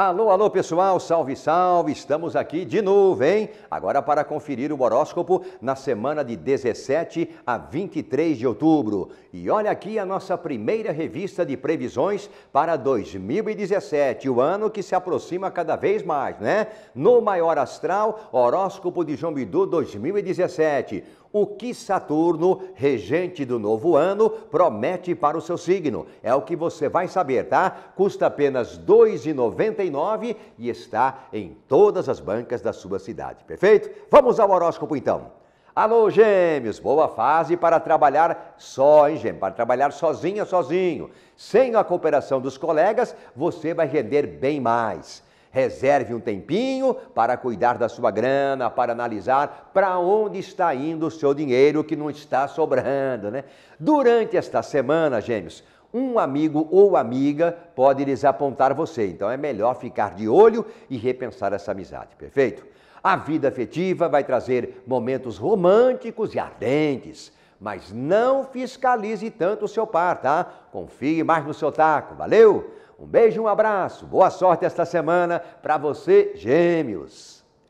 Alô, alô pessoal, salve, salve! Estamos aqui de novo, hein? Agora para conferir o horóscopo na semana de 17 a 23 de outubro. E olha aqui a nossa primeira revista de previsões para 2017, o ano que se aproxima cada vez mais, né? No Maior Astral, horóscopo de João Bidu 2017 o que Saturno, regente do novo ano, promete para o seu signo. É o que você vai saber, tá? Custa apenas R$ 2,99 e está em todas as bancas da sua cidade. Perfeito? Vamos ao horóscopo então. Alô, gêmeos, boa fase para trabalhar só, hein, gêmeo? Para trabalhar sozinha, sozinho. Sem a cooperação dos colegas, você vai render bem mais. Reserve um tempinho para cuidar da sua grana, para analisar para onde está indo o seu dinheiro que não está sobrando, né? Durante esta semana, gêmeos, um amigo ou amiga pode desapontar você, então é melhor ficar de olho e repensar essa amizade, perfeito? A vida afetiva vai trazer momentos românticos e ardentes mas não fiscalize tanto o seu par, tá? Confie mais no seu taco, valeu? Um beijo, um abraço, boa sorte esta semana para você, Gêmeos.